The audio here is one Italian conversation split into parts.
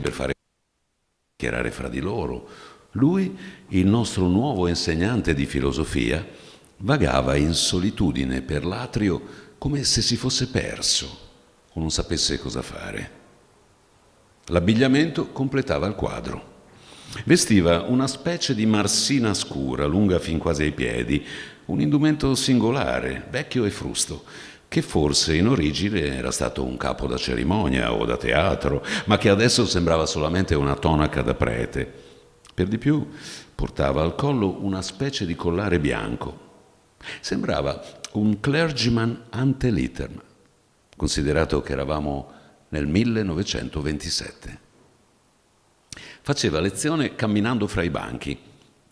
per fare chiacchierare fra di loro. Lui, il nostro nuovo insegnante di filosofia, vagava in solitudine per l'atrio come se si fosse perso o non sapesse cosa fare. L'abbigliamento completava il quadro. Vestiva una specie di marsina scura, lunga fin quasi ai piedi, un indumento singolare, vecchio e frusto, che forse in origine era stato un capo da cerimonia o da teatro, ma che adesso sembrava solamente una tonaca da prete. Per di più portava al collo una specie di collare bianco. Sembrava un clergyman ante litterm, considerato che eravamo nel 1927. Faceva lezione camminando fra i banchi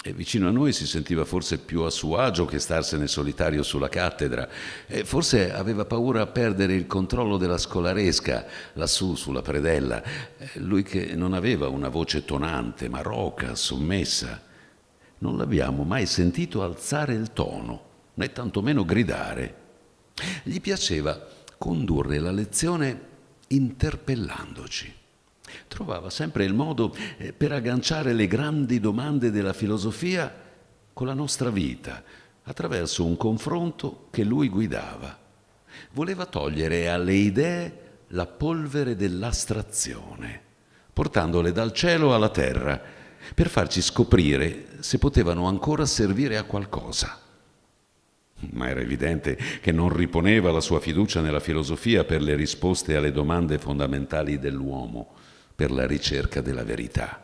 e vicino a noi si sentiva forse più a suo agio che starsene solitario sulla cattedra e forse aveva paura a perdere il controllo della scolaresca lassù sulla predella, eh, lui che non aveva una voce tonante ma roca, sommessa. Non l'abbiamo mai sentito alzare il tono, né tantomeno gridare. Gli piaceva condurre la lezione interpellandoci trovava sempre il modo eh, per agganciare le grandi domande della filosofia con la nostra vita, attraverso un confronto che lui guidava. Voleva togliere alle idee la polvere dell'astrazione, portandole dal cielo alla terra, per farci scoprire se potevano ancora servire a qualcosa. Ma era evidente che non riponeva la sua fiducia nella filosofia per le risposte alle domande fondamentali dell'uomo per la ricerca della verità.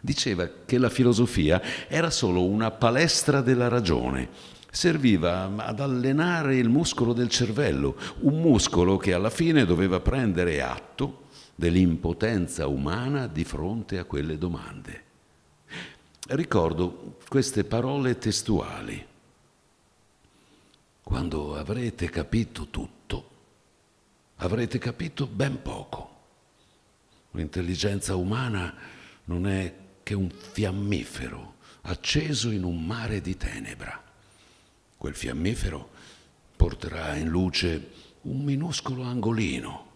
Diceva che la filosofia era solo una palestra della ragione, serviva ad allenare il muscolo del cervello, un muscolo che alla fine doveva prendere atto dell'impotenza umana di fronte a quelle domande. Ricordo queste parole testuali. Quando avrete capito tutto, avrete capito ben poco. L'intelligenza umana non è che un fiammifero acceso in un mare di tenebra. Quel fiammifero porterà in luce un minuscolo angolino.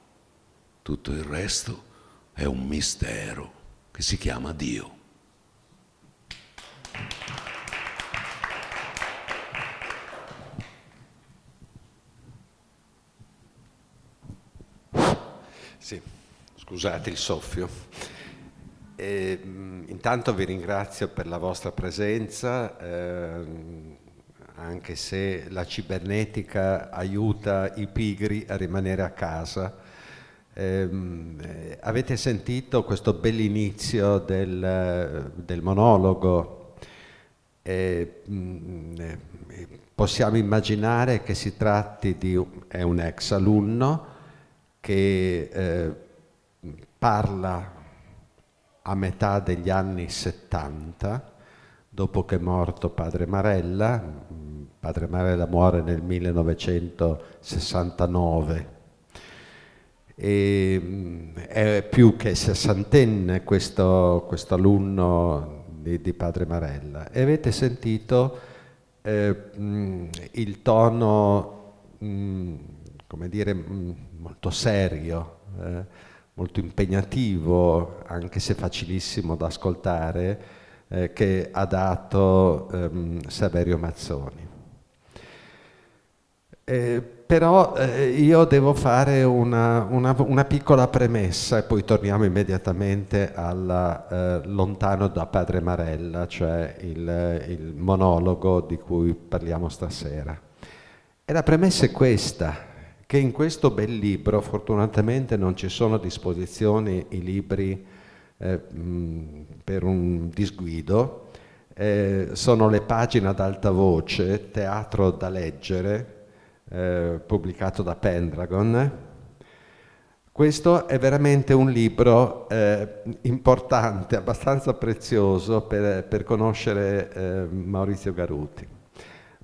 Tutto il resto è un mistero che si chiama Dio. Sì. Scusate il soffio. E, mm, intanto vi ringrazio per la vostra presenza, eh, anche se la cibernetica aiuta i pigri a rimanere a casa. Ehm, eh, avete sentito questo bell'inizio del, del monologo? Mm, eh, possiamo immaginare che si tratti di un, un ex alunno che eh, parla a metà degli anni 70, dopo che è morto padre Marella, padre Marella muore nel 1969, e, mm, è più che sessantenne questo, questo alunno di, di, padre Marella. E avete sentito eh, mm, il tono, mh, mm, come dire, mh, molto serio. Eh, molto impegnativo, anche se facilissimo da ascoltare, eh, che ha dato ehm, Saverio Mazzoni. Eh, però eh, io devo fare una, una, una, piccola premessa e poi torniamo immediatamente al eh, Lontano da Padre Marella, cioè il, il monologo di cui parliamo stasera. E la premessa è questa, che in questo bel libro fortunatamente non ci sono a disposizione i libri eh, per un disguido, eh, sono le pagine ad alta voce, teatro da leggere, eh, pubblicato da Pendragon. Questo è veramente un libro eh, importante, abbastanza prezioso per, per conoscere eh, Maurizio Garuti.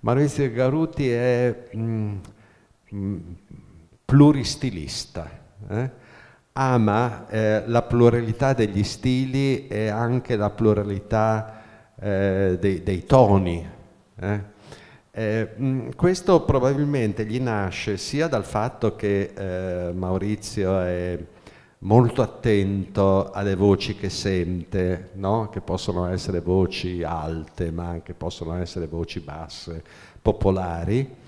Maurizio Garuti è... Mh, pluristilista, eh? ama eh, la pluralità degli stili e anche la pluralità eh, dei, dei, toni. Mh, eh? eh, mm, questo probabilmente gli nasce sia dal fatto che eh, Maurizio è molto attento alle voci che sente, no? che possono essere voci alte, ma anche possono essere voci basse, popolari,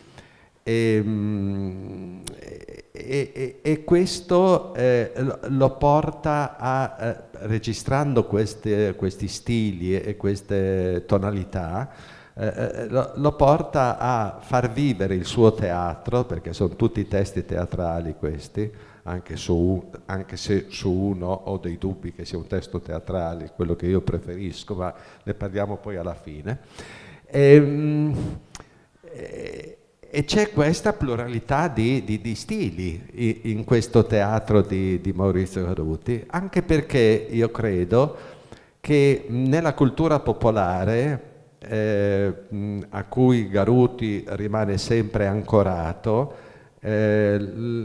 Ehm, e, e, e questo eh, lo porta a, eh, registrando queste, questi stili e queste tonalità, eh, eh, lo, lo, porta a far vivere il suo teatro, perché sono tutti testi teatrali questi, anche, su, anche, se su uno ho dei dubbi che sia un testo teatrale, quello che io preferisco, ma ne parliamo poi alla fine. E, ehm, e, eh, e c'è questa pluralità di, di, di, stili in questo teatro di, di Maurizio Caruti, anche perché io credo che nella cultura popolare, eh, a cui Garuti rimane sempre ancorato, eh,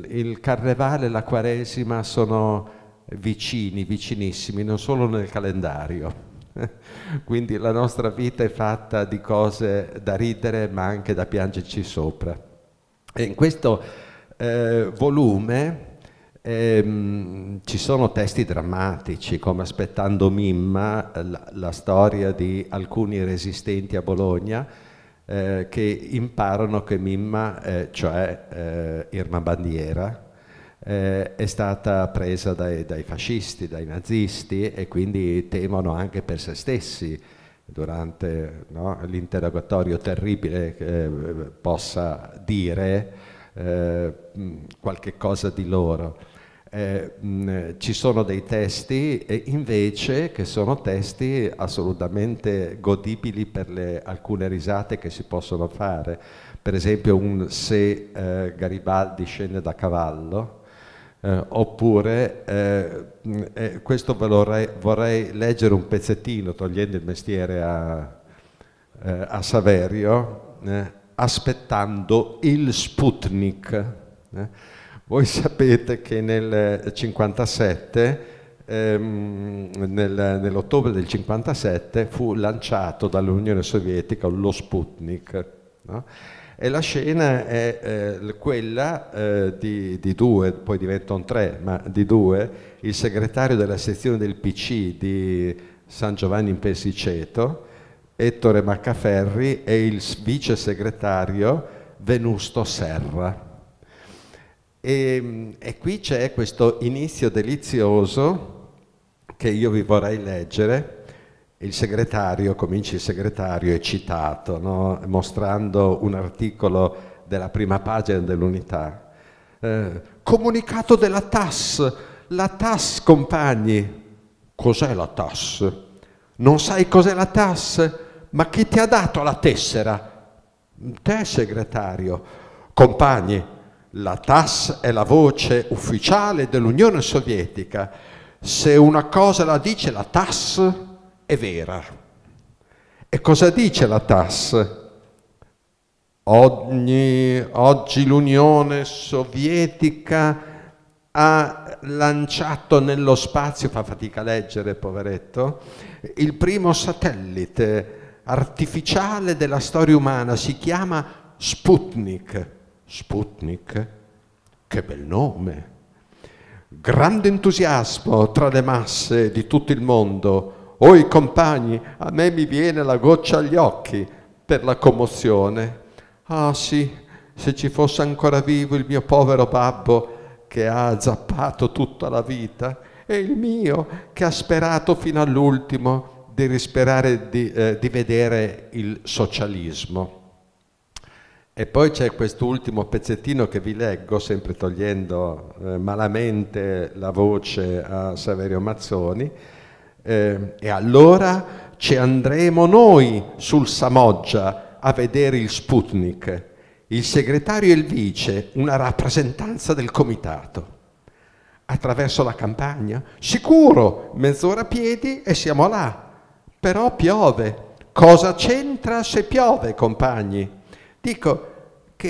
il carnevale e la quaresima sono vicini, vicinissimi, non solo nel calendario. Quindi la nostra vita è fatta di cose da ridere ma anche da piangerci sopra. E in questo eh, volume ehm, ci sono testi drammatici come Aspettando Mimma, la, la storia di alcuni resistenti a Bologna eh, che imparano che Mimma, eh, cioè eh, Irma Bandiera, eh, è stata presa dai, dai, fascisti, dai nazisti e quindi temono anche per se stessi durante no, l'interrogatorio terribile che eh, possa dire eh, mm, qualche cosa di loro. Eh, mh, mm, ci sono dei testi eh, invece che sono testi assolutamente godibili per le, alcune risate che si possono fare. Per esempio un se eh, Garibaldi scende da cavallo, eh, oppure, eh, eh, questo ve lo re, vorrei leggere un pezzettino togliendo il mestiere a, eh, a Saverio, eh, aspettando il Sputnik. Eh. Voi sapete che nel 57, ehm, nel, nell'ottobre del 57, fu lanciato dall'Unione Sovietica lo Sputnik. No? e la scena è eh, quella eh, di, di, due, poi diventano tre, ma di due, il segretario della sezione del PC di San Giovanni in Pesiceto, Ettore Maccaferri e il vice segretario Venusto Serra. E, ehm, e qui c'è questo inizio delizioso che io vi vorrei leggere il segretario, comincia il segretario, è citato, no? mostrando un articolo della prima pagina dell'unità. Eh, comunicato della TAS, la TAS compagni, cos'è la TAS? Non sai cos'è la TAS? Ma chi ti ha dato la tessera? Te segretario. Compagni, la TAS è la voce ufficiale dell'Unione Sovietica. Se una cosa la dice la TAS, è vera. E cosa dice la TAS? Ogni, oggi l'Unione Sovietica ha lanciato nello spazio, fa fatica a leggere poveretto, il primo satellite artificiale della storia umana, si chiama Sputnik. Sputnik, che bel nome. Grande entusiasmo tra le masse di tutto il mondo Oi compagni, a me mi viene la goccia agli occhi per la commozione. Ah sì, se ci fosse ancora vivo il mio povero babbo che ha zappato tutta la vita e il mio che ha sperato fino all'ultimo di risperare di, eh, di vedere il socialismo. E poi c'è quest'ultimo pezzettino che vi leggo, sempre togliendo eh, malamente la voce a Saverio Mazzoni, eh, e allora ci andremo noi sul Samoggia a vedere il Sputnik, il segretario e il vice, una rappresentanza del comitato. Attraverso la campagna? Sicuro, mezz'ora a piedi e siamo là. Però piove. Cosa c'entra se piove, compagni? Dico che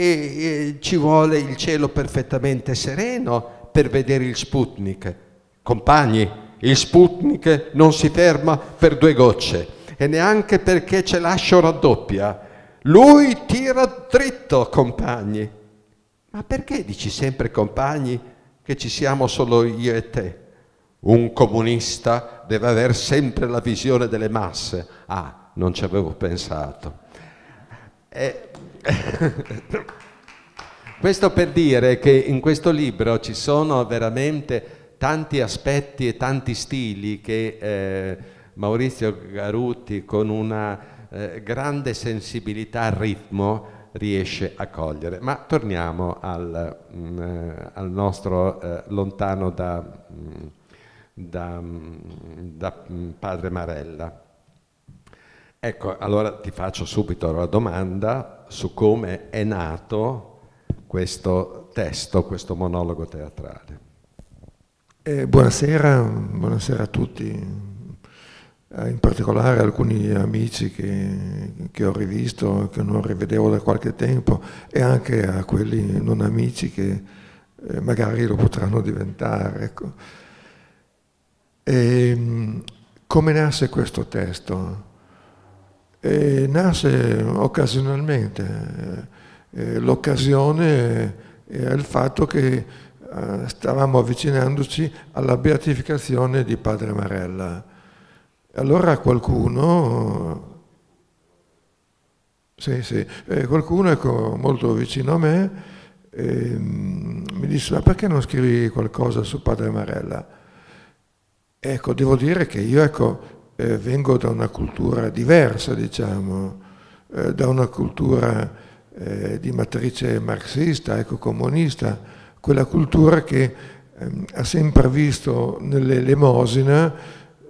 eh, ci vuole il cielo perfettamente sereno per vedere il Sputnik. Compagni, il Sputnik non si ferma per due gocce e neanche perché ce l'ascio raddoppia. Lui tira dritto, compagni. Ma perché dici sempre, compagni, che ci siamo solo io e te? Un comunista deve avere sempre la visione delle masse. Ah, non ci avevo pensato. E... Eh, questo per dire che in questo libro ci sono veramente tanti aspetti e tanti stili che eh, Maurizio Garuti con una eh, grande sensibilità al ritmo riesce a cogliere. Ma torniamo al, mh, mm, eh, al nostro eh, lontano da, mh, mm, da, mh, mm, da padre Marella. Ecco, allora ti faccio subito la domanda su come è nato questo testo, questo monologo teatrale. Eh, buonasera, buonasera, a tutti, in particolare alcuni amici che, che, ho rivisto, che non rivedevo da qualche tempo e anche a quelli non amici che eh, magari lo potranno diventare. Ecco. E, ehm, come nasce questo testo? E eh, nasce occasionalmente. Eh, l'occasione è il fatto che eh, stavamo avvicinandoci alla beatificazione di Padre Marella. Allora qualcuno, sì, sì, eh, qualcuno ecco, molto vicino a me ehm, mi disse ma perché non scrivi qualcosa su Padre Marella? Ecco, devo dire che io ecco, eh, vengo da una cultura diversa, diciamo, da una cultura di matrice marxista, ecocomunista, comunista quella cultura che ehm, ha sempre visto nell'elemosina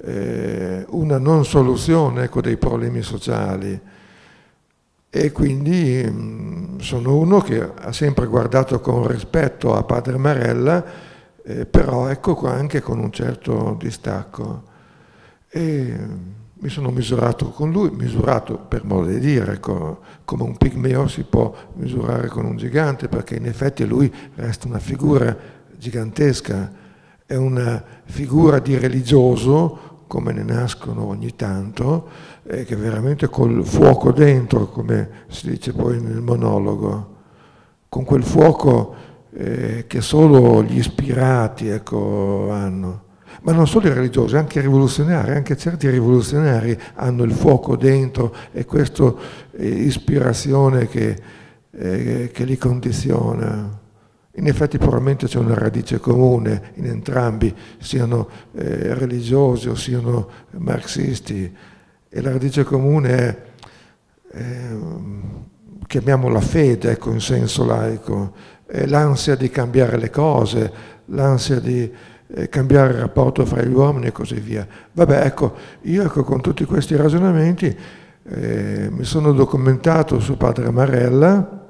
eh, una non soluzione ecco, dei problemi sociali e quindi mh, ehm, sono uno che ha sempre guardato con rispetto a padre Marella eh, però ecco qua anche con un certo distacco e, ehm, mi sono misurato con lui, misurato per modo di dire, come un pigmeo si può misurare con un gigante, perché in effetti lui resta una figura gigantesca, è una figura di religioso, come ne nascono ogni tanto, e che veramente col fuoco dentro, come si dice poi nel monologo, con quel fuoco eh, che solo gli ispirati ecco, hanno ma non solo i religiosi, anche i rivoluzionari, anche certi rivoluzionari hanno il fuoco dentro e questa eh, ispirazione che, eh, che li condiziona. In effetti probabilmente c'è una radice comune in entrambi, siano eh, religiosi o siano marxisti, e la radice comune è, ehm, chiamiamola fede, ecco, in senso laico, è l'ansia di cambiare le cose, l'ansia di eh, cambiare il rapporto fra gli uomini e così via. Vabbè, ecco, io ecco, con tutti questi ragionamenti eh, mi sono documentato su padre Marella,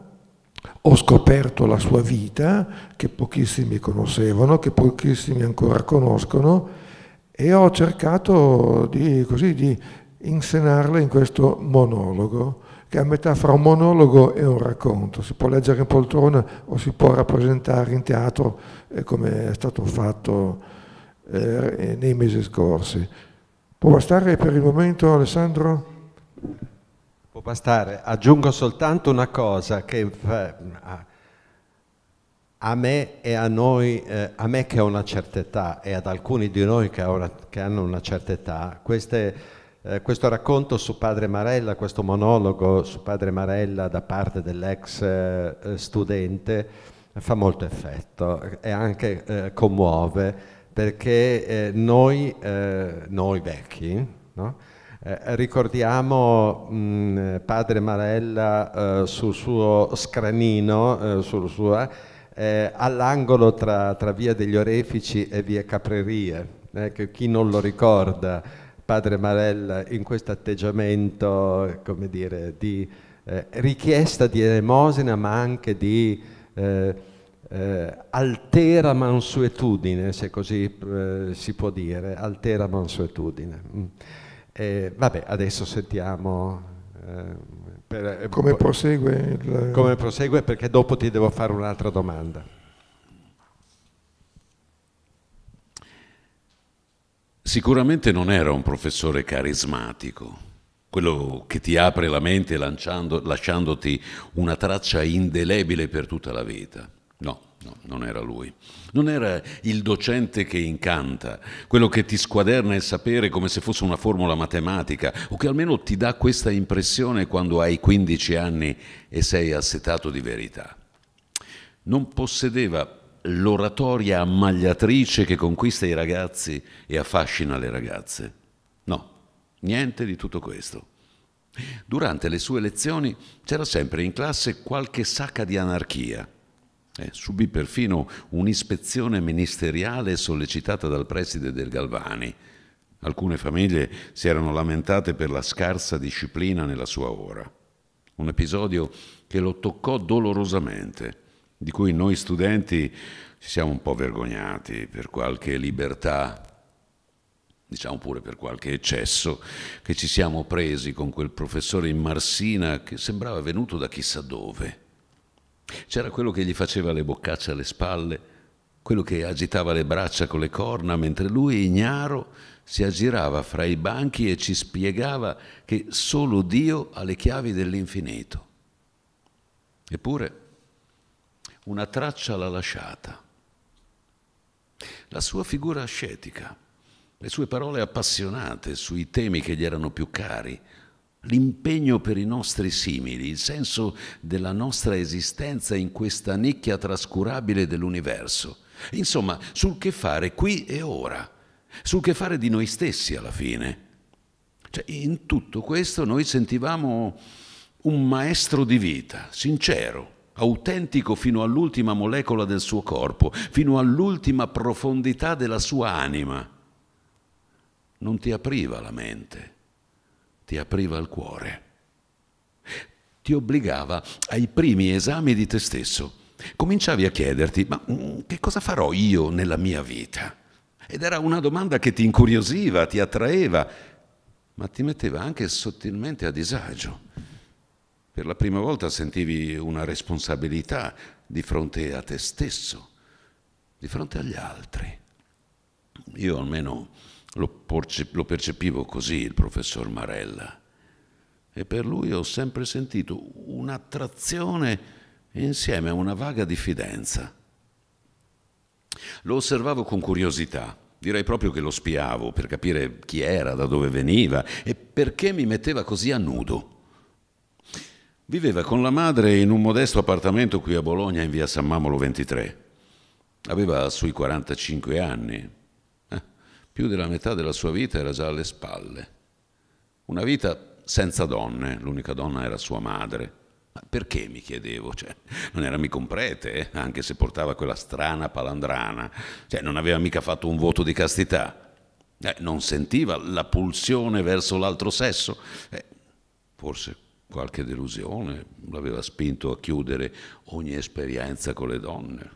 ho scoperto la sua vita, che pochissimi conoscevano, che pochissimi ancora conoscono, e ho cercato di, così, di insenarla in questo monologo che è a metà fra un monologo e un racconto. Si può leggere in poltrona o si può rappresentare in teatro eh, come è stato fatto eh, eh nei mesi scorsi. Può bastare per il momento Alessandro? Può bastare. Aggiungo soltanto una cosa che eh, a me e a noi, eh, a me che ho una certa età e ad alcuni di noi che, una, che hanno una certa età, queste eh, questo racconto su Padre Marella, questo monologo su Padre Marella da parte dell'ex eh, studente fa molto effetto e anche eh, commuove perché eh, noi, eh, noi, vecchi no? Eh, ricordiamo mh, mm, Padre Marella sul suo scranino, sul suo, all'angolo tra, tra, via degli Orefici e via Caprerie. chi non lo ricorda? padre Marella in questo atteggiamento, come dire, di eh, richiesta di elemosina ma anche di eh, eh, altera mansuetudine, se così eh, si può dire, altera mansuetudine. Mm. vabbè, adesso sentiamo... Eh, per, eh, come prosegue? Il... Come prosegue perché dopo ti devo fare un'altra domanda. Sicuramente non era un professore carismatico, quello che ti apre la mente lanciando, lasciandoti una traccia indelebile per tutta la vita. No, no, non era lui. Non era il docente che incanta, quello che ti squaderna il sapere come se fosse una formula matematica, o che almeno ti dà questa impressione quando hai 15 anni e sei assetato di verità. Non possedeva l'oratoria ammagliatrice che conquista i ragazzi e affascina le ragazze. No, niente di tutto questo. Durante le sue lezioni c'era sempre in classe qualche sacca di anarchia. Eh, subì perfino un'ispezione ministeriale sollecitata dal preside del Galvani. Alcune famiglie si erano lamentate per la scarsa disciplina nella sua ora. Un episodio che lo toccò dolorosamente di cui noi studenti ci siamo un po' vergognati per qualche libertà, diciamo pure per qualche eccesso, che ci siamo presi con quel professore in Marsina che sembrava venuto da chissà dove. C'era quello che gli faceva le boccacce alle spalle, quello che agitava le braccia con le corna, mentre lui, ignaro, si aggirava fra i banchi e ci spiegava che solo Dio ha le chiavi dell'infinito. Eppure una traccia l'ha lasciata. La sua figura ascetica, le sue parole appassionate sui temi che gli erano più cari, l'impegno per i nostri simili, il senso della nostra esistenza in questa nicchia trascurabile dell'universo. Insomma, sul che fare qui e ora, sul che fare di noi stessi alla fine. Cioè, in tutto questo noi sentivamo un maestro di vita, sincero, autentico fino all'ultima molecola del suo corpo, fino all'ultima profondità della sua anima, non ti apriva la mente, ti apriva il cuore, ti obbligava ai primi esami di te stesso. Cominciavi a chiederti, ma mm, che cosa farò io nella mia vita? Ed era una domanda che ti incuriosiva, ti attraeva, ma ti metteva anche sottilmente a disagio per la prima volta sentivi una responsabilità di fronte a te stesso, di fronte agli altri. Io almeno lo, lo percepivo così il professor Marella e per lui ho sempre sentito un'attrazione insieme a una vaga diffidenza. Lo osservavo con curiosità, direi proprio che lo spiavo per capire chi era, da dove veniva e perché mi metteva così a nudo. Viveva con la madre in un modesto appartamento qui a Bologna in via San Mamolo 23. Aveva sui 45 anni. Eh, più della metà della sua vita era già alle spalle. Una vita senza donne, l'unica donna era sua madre. Ma perché mi chiedevo? Cioè, non era mica un prete, eh? anche se portava quella strana palandrana. Cioè, non aveva mica fatto un voto di castità. Eh, non sentiva la pulsione verso l'altro sesso. Eh, forse qualche delusione, l'aveva spinto a chiudere ogni esperienza con le donne.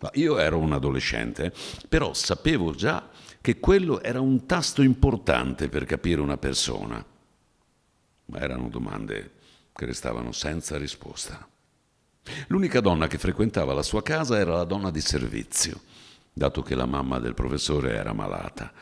Ma io ero un adolescente, però sapevo già che quello era un tasto importante per capire una persona. Ma erano domande che restavano senza risposta. L'unica donna che frequentava la sua casa era la donna di servizio, dato che la mamma del professore era malata.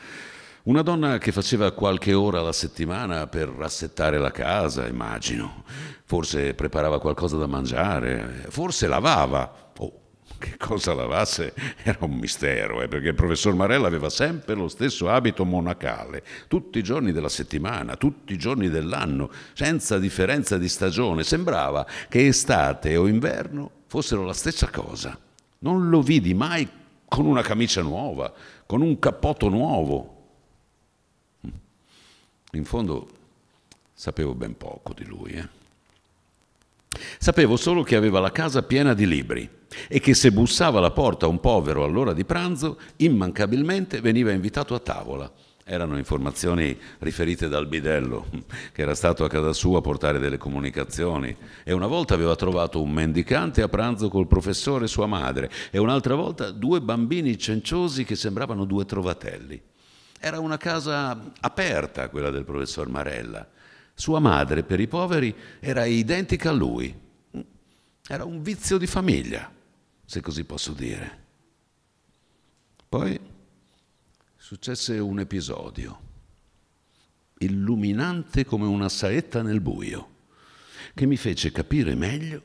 Una donna che faceva qualche ora alla settimana per rassettare la casa, immagino. Forse preparava qualcosa da mangiare, forse lavava. Oh, che cosa lavasse era un mistero, eh, perché il professor Marella aveva sempre lo stesso abito monacale, tutti i giorni della settimana, tutti i giorni dell'anno, senza differenza di stagione. Sembrava che estate o inverno fossero la stessa cosa. Non lo vidi mai con una camicia nuova, con un cappotto nuovo, in fondo sapevo ben poco di lui. Eh? Sapevo solo che aveva la casa piena di libri e che se bussava alla porta un povero all'ora di pranzo, immancabilmente veniva invitato a tavola. Erano informazioni riferite dal bidello, che era stato a casa sua a portare delle comunicazioni. E una volta aveva trovato un mendicante a pranzo col professore e sua madre, e un'altra volta due bambini cenciosi che sembravano due trovatelli. Era una casa aperta quella del professor Marella. Sua madre, per i poveri, era identica a lui. Era un vizio di famiglia, se così posso dire. Poi successe un episodio, illuminante come una saetta nel buio, che mi fece capire meglio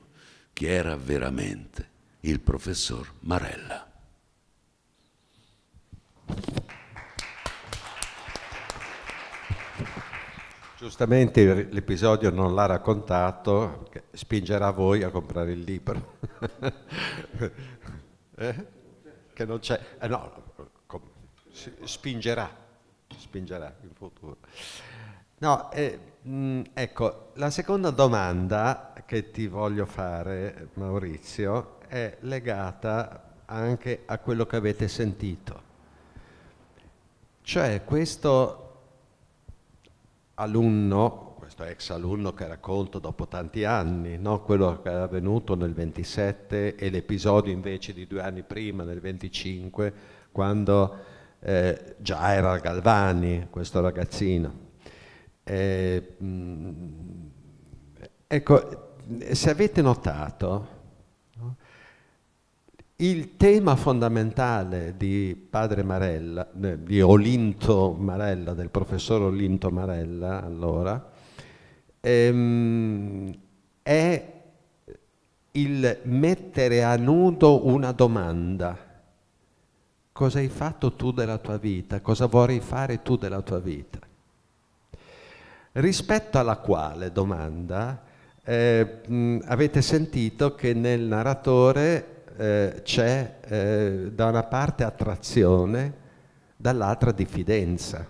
chi era veramente il professor Marella. Giustamente l'episodio non l'ha raccontato, spingerà voi a comprare il libro. eh? Che non c'è, eh no, spingerà, spingerà in futuro. No, eh, mh, mm, ecco, la seconda domanda che ti voglio fare, Maurizio, è legata anche a quello che avete sentito. Cioè questo alunno, questo ex alunno che racconto dopo tanti anni, no? quello che era avvenuto nel 27 e l'episodio invece di due anni prima, nel 25, quando eh, già era Galvani, questo ragazzino. Eh, mh, mm, ecco, se avete notato, il tema fondamentale di padre Marella, eh, di Olinto Marella, del professor Olinto Marella, allora, ehm, è il mettere a nudo una domanda. Cosa hai fatto tu della tua vita? Cosa vorrei fare tu della tua vita? Rispetto alla quale domanda eh, mh, avete sentito che nel narratore eh, c'è eh, da una parte attrazione, dall'altra diffidenza.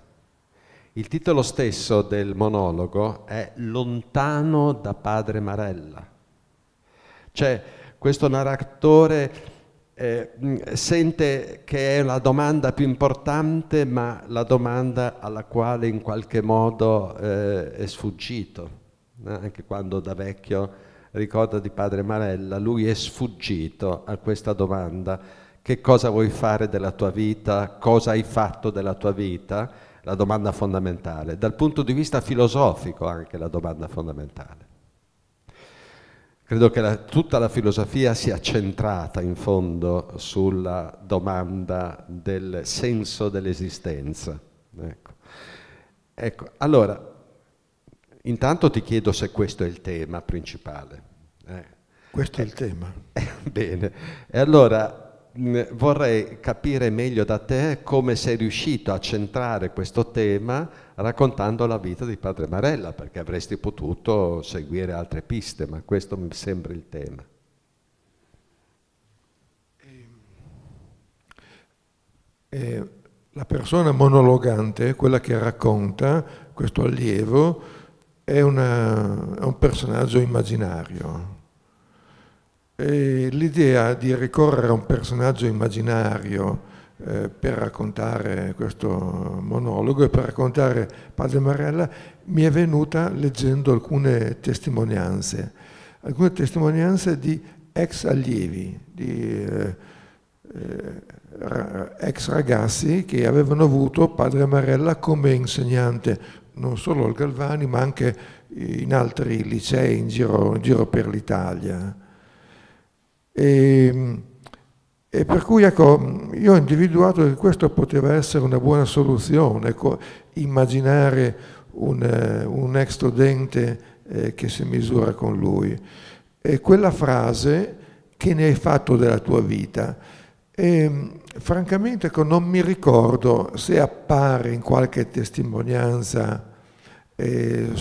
Il titolo stesso del monologo è Lontano da padre Marella. Cioè questo narratore eh, sente che è la domanda più importante, ma la domanda alla quale in qualche modo eh, è sfuggito, eh, anche quando da vecchio ricorda di padre Marella, lui è sfuggito a questa domanda, che cosa vuoi fare della tua vita, cosa hai fatto della tua vita, la domanda fondamentale, dal punto di vista filosofico anche la domanda fondamentale. Credo che la, tutta la filosofia sia centrata in fondo sulla domanda del senso dell'esistenza. Ecco. ecco, allora Intanto ti chiedo se questo è il tema principale. Eh. Questo è il tema. Bene, e allora mh, mm, vorrei capire meglio da te come sei riuscito a centrare questo tema raccontando la vita di Padre Marella, perché avresti potuto seguire altre piste, ma questo mi sembra il tema. Ehm, eh, la persona monologante quella che racconta questo allievo è, una, è un personaggio immaginario. l'idea di ricorrere a un personaggio immaginario eh, per raccontare questo monologo e per raccontare Padre Marella mi è venuta leggendo alcune testimonianze, alcune testimonianze di ex allievi, di eh, eh, ex ragazzi che avevano avuto Padre Marella come insegnante non solo al Galvani ma anche in altri licei in giro, in giro per l'Italia. E, ehm, e, per cui ecco, io ho individuato che questo poteva essere una buona soluzione, immaginare un, eh, un ex studente eh, che si misura con lui. E quella frase che ne hai fatto della tua vita? E, ehm, francamente ecco, non mi ricordo se appare in qualche testimonianza. Eh,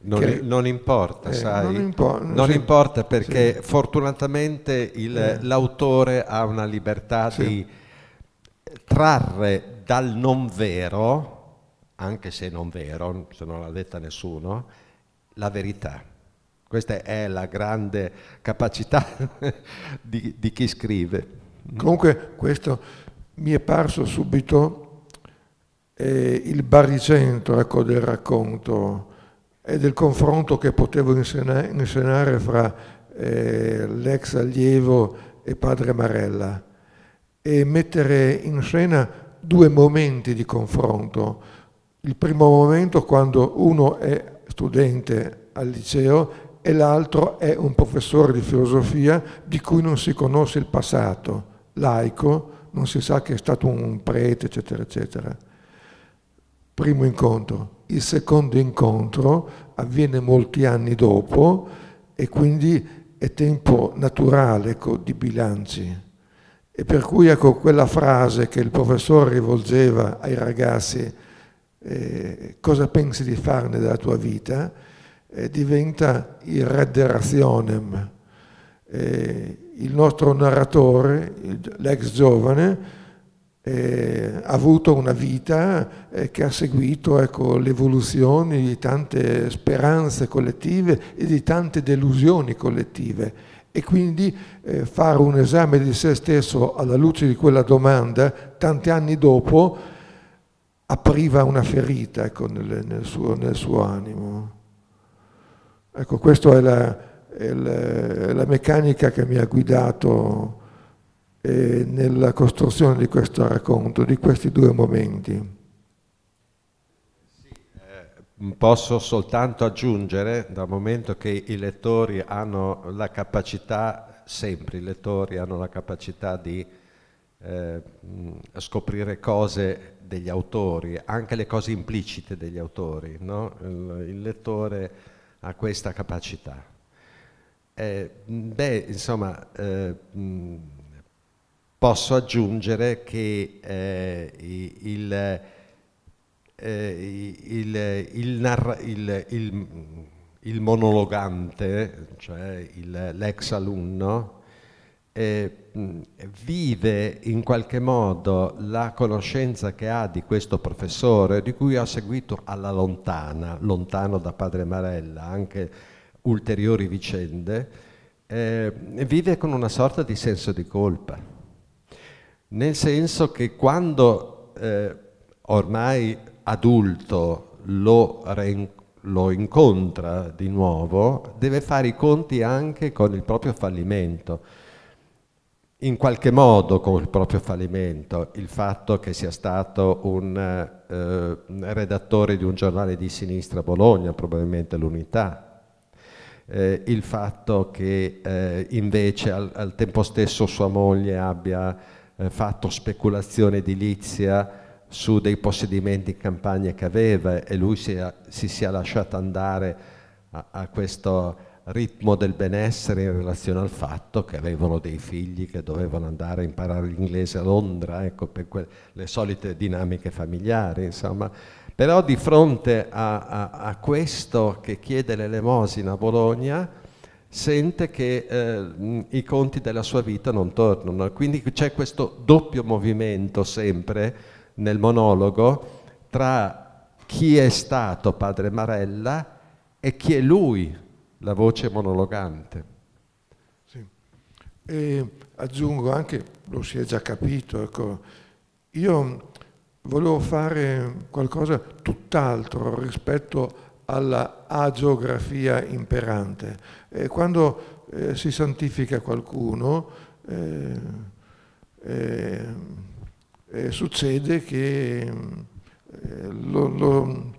non, che, non, importa, eh, sai, non, impo non sì. importa perché sì. fortunatamente eh. l'autore ha una libertà sì. di trarre dal non vero, anche se non vero, se non l'ha detta nessuno, la verità. Questa è la grande capacità di, di chi scrive. Comunque questo mi è parso subito eh, il baricentro ecco, del racconto e del confronto che potevo inscenare, fra eh, l'ex allievo e padre Marella e mettere in scena due momenti di confronto. Il primo momento quando uno è studente al liceo e l'altro è un professore di filosofia di cui non si conosce il passato laico, non si sa che è stato un prete, eccetera, eccetera. Primo incontro. Il secondo incontro avviene molti anni dopo e quindi è tempo naturale ecco, di bilanci. E per cui ecco, quella frase che il professore rivolgeva ai ragazzi, eh, cosa pensi di farne della tua vita, eh, diventa il redderazionem. Eh, il nostro narratore, l'ex giovane, eh, ha avuto una vita eh, che ha seguito ecco, l'evoluzione di tante speranze collettive e di tante delusioni collettive e quindi eh, fare un esame di se stesso alla luce di quella domanda tanti anni dopo apriva una ferita ecco, nel, nel, suo, nel, suo, animo. Ecco, questa è la, il, la meccanica che mi ha guidato eh, nella costruzione di questo racconto, di questi due momenti. Eh, posso soltanto aggiungere, dal momento che i lettori hanno la capacità, sempre i lettori hanno la capacità di eh, scoprire cose degli autori, anche le cose implicite degli autori, no? il, il lettore ha questa capacità. Eh, beh, insomma, eh, posso aggiungere che eh, eh il, il, il, il, monologante, cioè l'ex alunno, eh, vive in qualche modo la conoscenza che ha di questo professore, di cui ha seguito alla lontana, lontano da Padre Marella, anche ulteriori vicende, eh, vive con una sorta di senso di colpa, nel senso che quando eh, ormai adulto lo, lo incontra di nuovo, deve fare i conti anche con il proprio fallimento in qualche modo con il proprio fallimento, il fatto che sia stato un eh, redattore di un giornale di sinistra a Bologna, probabilmente l'unità, eh, il fatto che eh, invece al, al, tempo stesso sua moglie abbia eh, fatto speculazione edilizia su dei possedimenti in campagna che aveva e lui si, si sia lasciato andare a, a, questo ritmo del benessere in relazione al fatto che avevano dei figli che dovevano andare a imparare l'inglese a Londra, ecco, per le solite dinamiche familiari, insomma. Però di fronte a, a, a questo che chiede l'elemosina a Bologna, sente che eh, i conti della sua vita non tornano. Quindi c'è questo doppio movimento sempre nel monologo tra chi è stato padre Marella e chi è lui, la voce monologante. Sì. E aggiungo anche, lo si è già capito, ecco, io volevo fare qualcosa tutt'altro rispetto alla agiografia imperante. Eh, quando eh, si santifica qualcuno, eh, eh, eh, succede che lo, lo,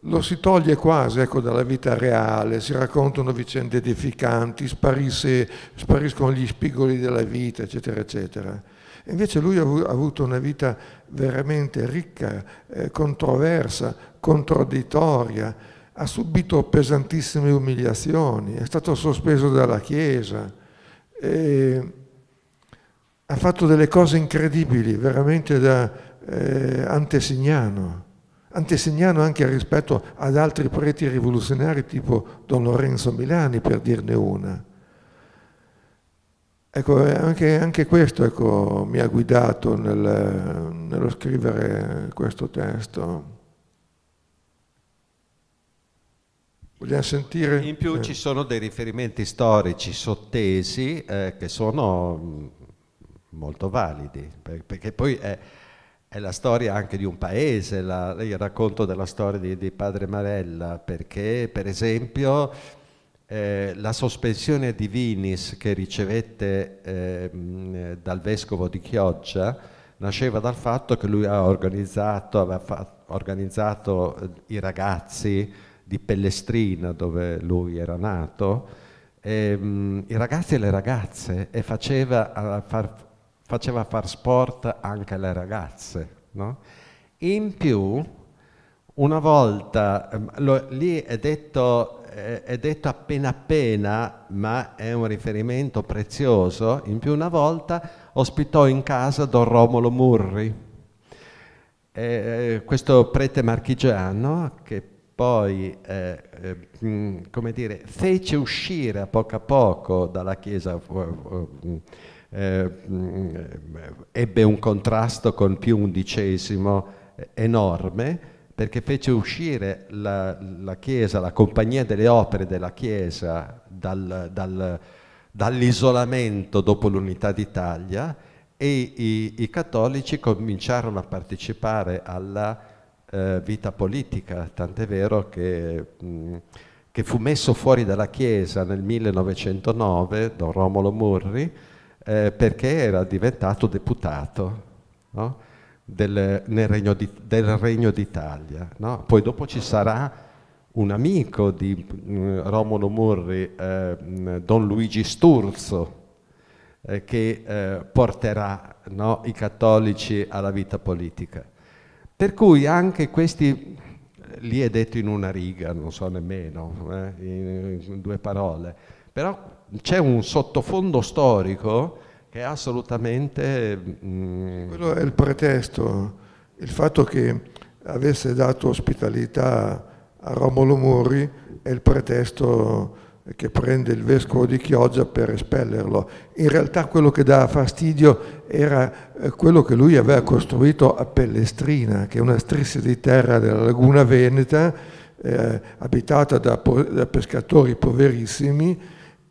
lo, si toglie quasi ecco, dalla vita reale, si raccontano vicende edificanti, sparisse, spariscono gli spigoli della vita, eccetera, eccetera. invece lui ha avuto una vita veramente ricca, eh, controversa, contraddittoria, ha subito pesantissime umiliazioni, è stato sospeso dalla Chiesa, ha fatto delle cose incredibili, veramente da eh, antesignano, antesignano anche rispetto ad altri preti rivoluzionari tipo Don Lorenzo Milani, per dirne una. Ecco, eh, anche, anche questo ecco, mi ha guidato nel, nello scrivere questo testo. Vogliamo sentire? In più ci sono dei riferimenti storici sottesi eh, che sono mm, molto validi, perché poi è, è, la storia anche di un paese, la, il racconto della storia di, di Padre Marella, perché per esempio eh, la sospensione di Vinis che ricevette eh, dal vescovo di Chioggia nasceva dal fatto che lui ha organizzato, aveva fatto, organizzato eh, i ragazzi di Pellestrina dove lui era nato, e, ehm, mh, i ragazzi e le ragazze e faceva far, faceva far sport anche alle ragazze. No? In più una volta, ehm, lo, lì è detto, eh, è detto appena appena, ma è un riferimento prezioso, in più una volta ospitò in casa Don Romolo Murri, eh, eh questo prete marchigiano che poi eh, eh, mm, come dire, fece uscire a poco a poco dalla Chiesa, eh, mm, ebbe un contrasto con Più XI enorme, perché fece uscire la, la, Chiesa, la compagnia delle opere della Chiesa dal, dal, dall'isolamento dopo l'unità d'Italia e i, i, cattolici cominciarono a partecipare alla eh, vita politica, tant'è vero che, mh, che, fu messo fuori dalla Chiesa nel 1909 Don Romolo Murri eh, perché era diventato deputato. No? del, regno di, del Regno d'Italia. No? Poi dopo ci sarà un amico di mh, eh, Romolo Murri, eh, mh, Don Luigi Sturzo, eh, che eh, porterà no, i cattolici alla vita politica. Per cui anche questi, eh, lì è detto in una riga, non so nemmeno, eh, in, in due parole, però c'è un sottofondo storico che è assolutamente... Mm... Quello è il pretesto, il fatto che avesse dato ospitalità a Romolo Muri è il pretesto che prende il vescovo di Chioggia per espellerlo. In realtà quello che dava fastidio era eh, quello che lui aveva costruito a Pellestrina, che è una striscia di terra della laguna veneta, eh, abitata da, da pescatori poverissimi,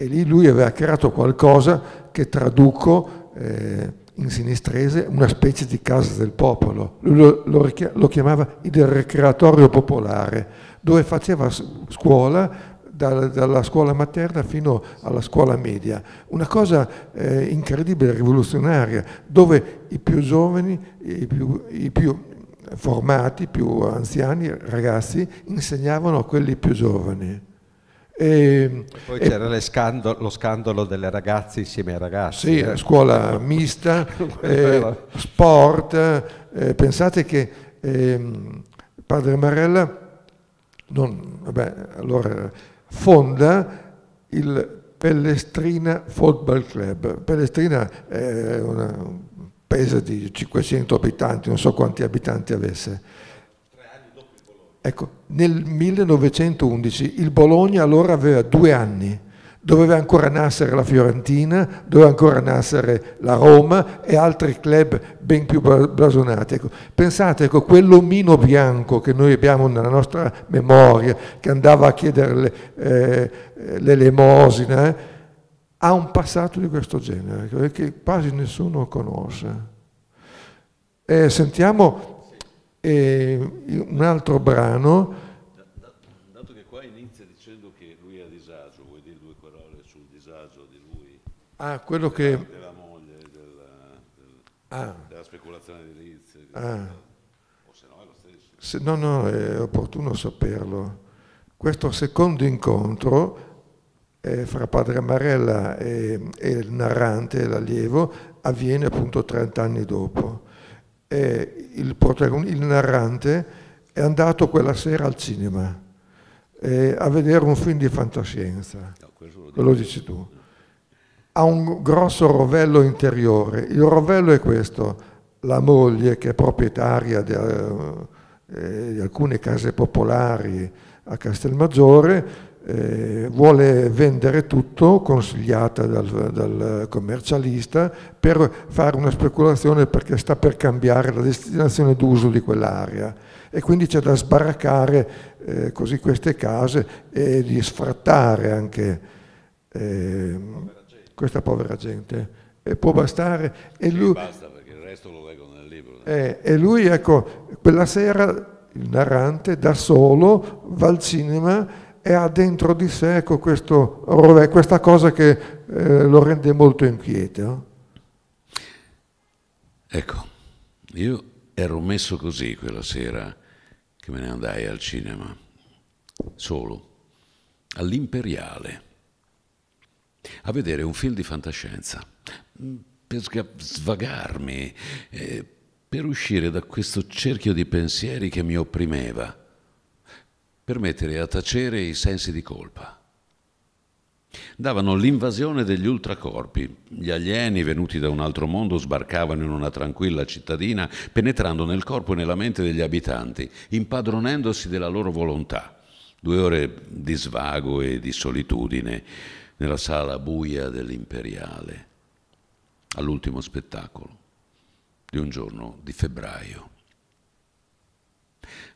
e lì lui aveva creato qualcosa che traduco eh, in sinistrese una specie di casa del popolo. Lui lo, lo, lo chiamava il recreatorio popolare, dove faceva scuola dalla scuola materna fino alla scuola media. Una cosa eh, incredibile, rivoluzionaria, dove i più giovani, i più, i più formati, i più anziani, ragazzi, insegnavano a quelli più giovani. E, ehm, e poi c'era scandalo, lo scandalo delle ragazze insieme ai ragazzi. Sì, eh. scuola mista, eh, sport. Eh, pensate che eh, padre Marella non, vabbè, allora, fonda il Pellestrina Football Club. Pellestrina è una, un paese di 500 abitanti, non so quanti abitanti avesse Ecco, nel 1911 il Bologna allora aveva due anni, doveva ancora nascere la Fiorentina, doveva ancora nascere la Roma e altri club ben più blasonati. Ecco, pensate, ecco, quell'omino bianco che noi abbiamo nella nostra memoria, che andava a chiedere eh, l'elemosina, eh, ha un passato di questo genere, che quasi nessuno conosce. Eh, sentiamo e un altro brano... Dato che qua inizia dicendo che lui è a disagio, vuoi dire due parole sul disagio di lui? Ah, quello della, che... Della moglie, della, del, ah. della speculazione edilizia. Ah. O se no è lo stesso. Se, no, no, è opportuno saperlo. Questo secondo incontro eh, fra padre Amarella e, e il narrante, l'allievo, avviene appunto 30 anni dopo eh, il, il, narrante è andato quella sera al cinema eh, a vedere un film di fantascienza, no, lo, quello dici tu. Ha un grosso rovello interiore, il rovello è questo, la moglie che è proprietaria di, eh, di alcune case popolari a Castelmaggiore eh, vuole vendere tutto, consigliata dal, dal, commercialista, per fare una speculazione perché sta per cambiare la destinazione d'uso di quell'area e quindi c'è da sbaraccare eh, così queste case e di sfrattare anche eh, questa povera gente. E può bastare. E lui, basta perché il resto lo leggo nel libro. Eh, e lui, ecco, quella sera il narrante da solo va al cinema e ha dentro di sé ecco, questo, questa cosa che eh, lo rende molto inquieto. Ecco, io ero messo così quella sera che me ne andai al cinema, solo, all'imperiale, a vedere un film di fantascienza, mm, per svagarmi, eh, per uscire da questo cerchio di pensieri che mi opprimeva per mettere a tacere i sensi di colpa. Davano l'invasione degli ultracorpi. Gli alieni venuti da un altro mondo sbarcavano in una tranquilla cittadina, penetrando nel corpo e nella mente degli abitanti, impadronendosi della loro volontà. Due ore di svago e di solitudine nella sala buia dell'imperiale, all'ultimo spettacolo di un giorno di febbraio.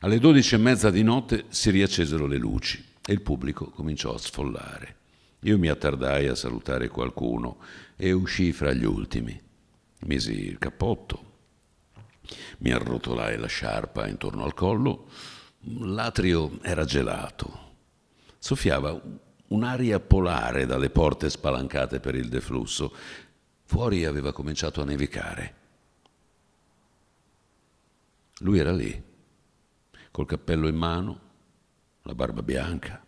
Alle dodici e mezza di notte si riaccesero le luci e il pubblico cominciò a sfollare. Io mi attardai a salutare qualcuno e uscii fra gli ultimi. Misi il cappotto, mi arrotolai la sciarpa intorno al collo. L'atrio era gelato. Soffiava un'aria polare dalle porte spalancate per il deflusso. Fuori aveva cominciato a nevicare. Lui era lì, col cappello in mano, la barba bianca,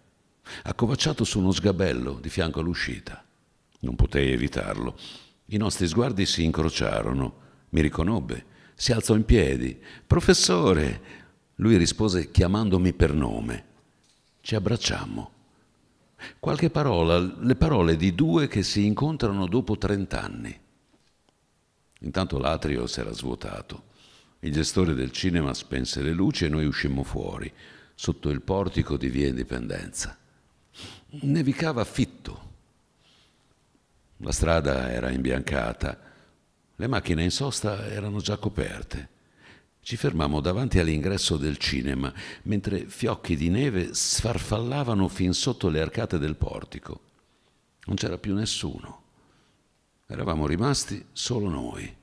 accovacciato su uno sgabello di fianco all'uscita. Non potei evitarlo. I nostri sguardi si incrociarono. Mi riconobbe. Si alzò in piedi. Professore! Lui rispose chiamandomi per nome. Ci abbracciammo. Qualche parola, le parole di due che si incontrano dopo trent'anni. Intanto l'atrio si era svuotato. Il gestore del cinema spense le luci e noi uscimmo fuori, sotto il portico di Via Indipendenza. Nevicava fitto. La strada era imbiancata, le macchine in sosta erano già coperte. Ci fermammo davanti all'ingresso del cinema, mentre fiocchi di neve sfarfallavano fin sotto le arcate del portico. Non c'era più nessuno. Eravamo rimasti solo noi.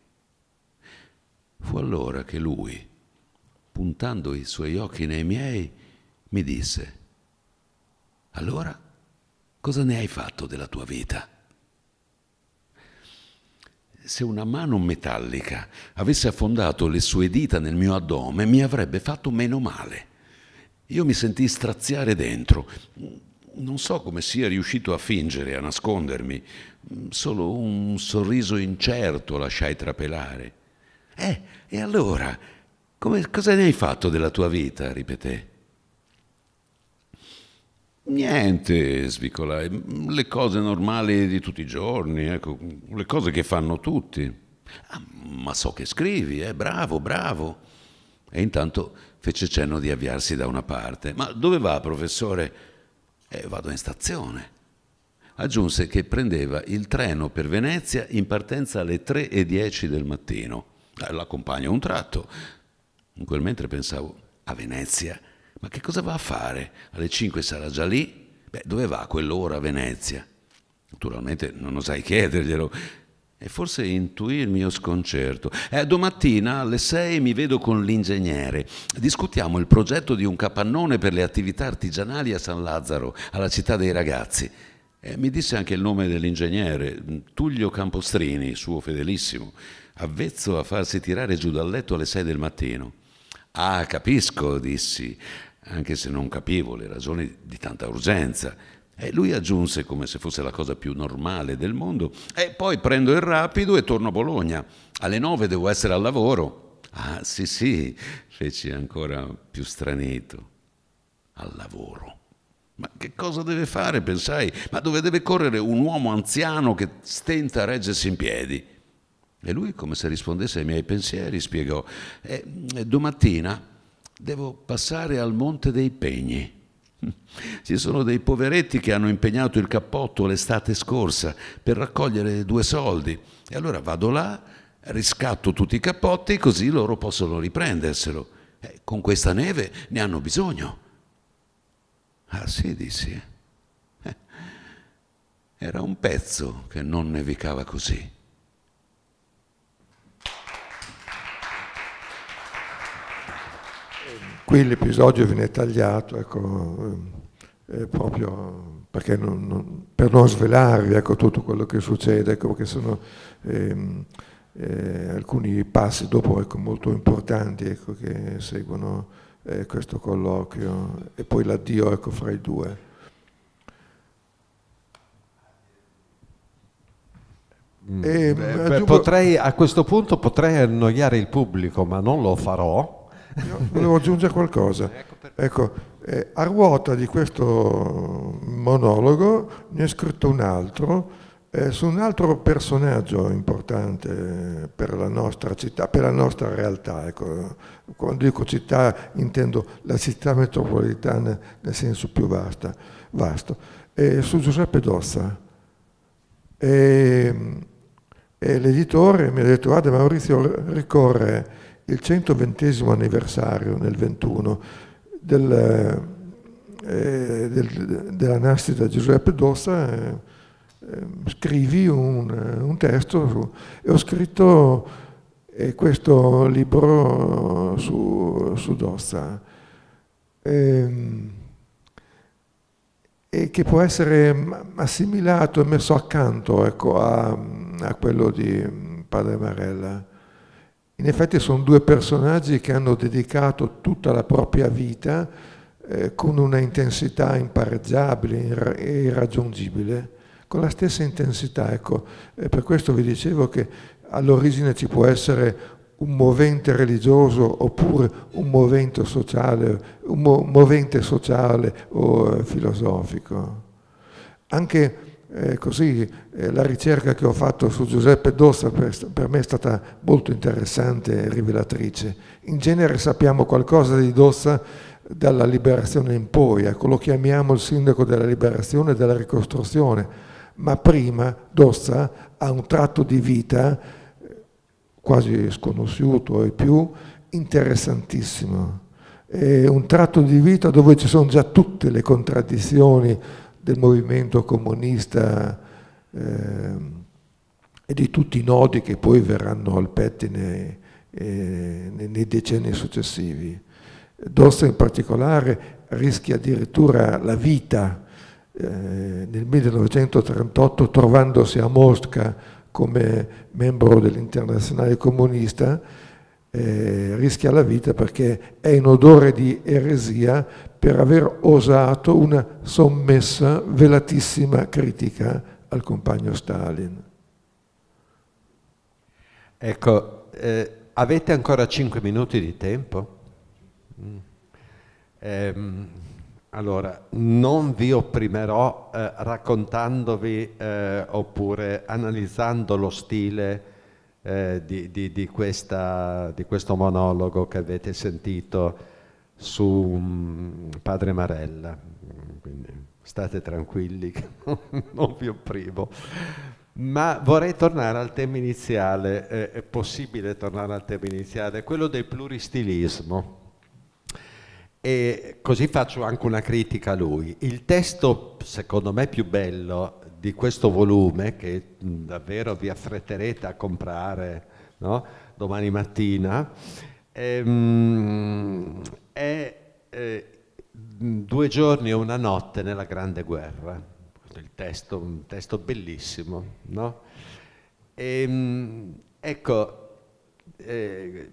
Fu allora che lui, puntando i suoi occhi nei miei, mi disse, allora cosa ne hai fatto della tua vita? Se una mano metallica avesse affondato le sue dita nel mio addome, mi avrebbe fatto meno male. Io mi sentii straziare dentro. Non so come sia riuscito a fingere, a nascondermi. Solo un sorriso incerto lasciai trapelare. Eh, e allora, come, cosa ne hai fatto della tua vita? ripeté. Niente, svicolai, ehm, le cose normali di tutti i giorni, ecco, le cose che fanno tutti. Ah, ma so che scrivi, eh, bravo, bravo. E intanto fece cenno di avviarsi da una parte. Ma dove va, professore? Eh, vado in stazione. Aggiunse che prendeva il treno per Venezia in partenza alle 3.10 del mattino. Eh, L'accompagno un tratto. In quel mentre pensavo a Venezia, ma che cosa va a fare? Alle 5 sarà già lì? Beh, dove va a quell'ora a Venezia? Naturalmente non osai chiederglielo e forse intuì il mio sconcerto. E eh, domattina alle 6 mi vedo con l'ingegnere. Discutiamo il progetto di un capannone per le attività artigianali a San Lazzaro, alla città dei ragazzi. Eh, mi disse anche il nome dell'ingegnere, Tullio Campostrini, suo fedelissimo avvezzo a farsi tirare giù dal letto alle sei del mattino. Ah, capisco, dissi, anche se non capivo le ragioni di tanta urgenza. E lui aggiunse, come se fosse la cosa più normale del mondo, e poi prendo il rapido e torno a Bologna. Alle nove devo essere al lavoro. Ah, sì, sì, feci ancora più stranito. Al lavoro. Ma che cosa deve fare, pensai? Ma dove deve correre un uomo anziano che stenta a reggersi in piedi? E lui, come se rispondesse ai miei pensieri, spiegò, eh, domattina devo passare al Monte dei Pegni. Ci sono dei poveretti che hanno impegnato il cappotto l'estate scorsa per raccogliere due soldi. E allora vado là, riscatto tutti i cappotti così loro possono riprenderselo. Eh, con questa neve ne hanno bisogno. Ah sì, dissi. Eh, eh era un pezzo che non nevicava così. Qui l'episodio viene tagliato ecco, eh, eh proprio non, non, per non svelarvi ecco, tutto quello che succede, ecco, perché sono ehm, eh, alcuni passi dopo ecco, molto importanti ecco, che seguono eh, questo colloquio e poi l'addio ecco, fra i due. Mm. E, ehm, eh, eh, beh, aggiungo... potrei, a questo punto potrei annoiare il pubblico, ma non lo farò volevo aggiungere qualcosa. Ecco, ecco, ecco, eh, a ruota di questo monologo ne è scritto un altro eh, su un altro personaggio importante per la nostra città, per la nostra realtà. Ecco. Quando dico città intendo la città metropolitana nel senso più vasta, vasto. Eh, su Giuseppe Dossa. E, e l'editore mi ha detto, guarda Maurizio, ricorre il 120 anniversario nel 21 del, eh, del, della nascita di Giuseppe Dossa eh, eh, scrivi un, un testo su, e ho scritto eh, questo libro su, su Dossa ehm, e che può essere assimilato e messo accanto ecco, a, a quello di Padre Marella. In effetti sono due personaggi che hanno dedicato tutta la propria vita eh, con una intensità impareggiabile e irraggiungibile, con la stessa intensità. Ecco, eh, per questo vi dicevo che all'origine ci può essere un movente religioso oppure un movente sociale, un mo movente sociale o eh, filosofico. Anche eh, così eh, la ricerca che ho fatto su Giuseppe Dossa per, per, me è stata molto interessante e rivelatrice. In genere sappiamo qualcosa di Dossa dalla liberazione in poi, ecco, lo chiamiamo il sindaco della liberazione e della ricostruzione, ma prima Dossa ha un tratto di vita eh, quasi sconosciuto e più interessantissimo. È un tratto di vita dove ci sono già tutte le contraddizioni, del movimento comunista eh, e di tutti i nodi che poi verranno al pettine eh, nei decenni successivi. Dorsa in particolare rischia addirittura la vita eh, nel 1938 trovandosi a Mosca come membro dell'internazionale comunista eh, rischia la vita perché è in odore di eresia per aver osato una sommessa, velatissima critica al compagno Stalin. Ecco, eh, avete ancora 5 minuti di tempo? Mm. Ehm, allora, non vi opprimerò eh, raccontandovi eh, oppure analizzando lo stile eh, di, di, di, questa, di, questo monologo che avete sentito su um, Padre Marella. Quindi state tranquilli, non vi opprimo. Ma vorrei tornare al tema iniziale, eh, è possibile tornare al tema iniziale, quello del pluristilismo. E così faccio anche una critica a lui. Il testo, secondo me, più bello di questo volume che davvero vi affretterete a comprare no? domani mattina ehm, è eh, Due giorni e una notte nella Grande Guerra, il testo, un testo bellissimo. No? E, ehm, ecco, eh,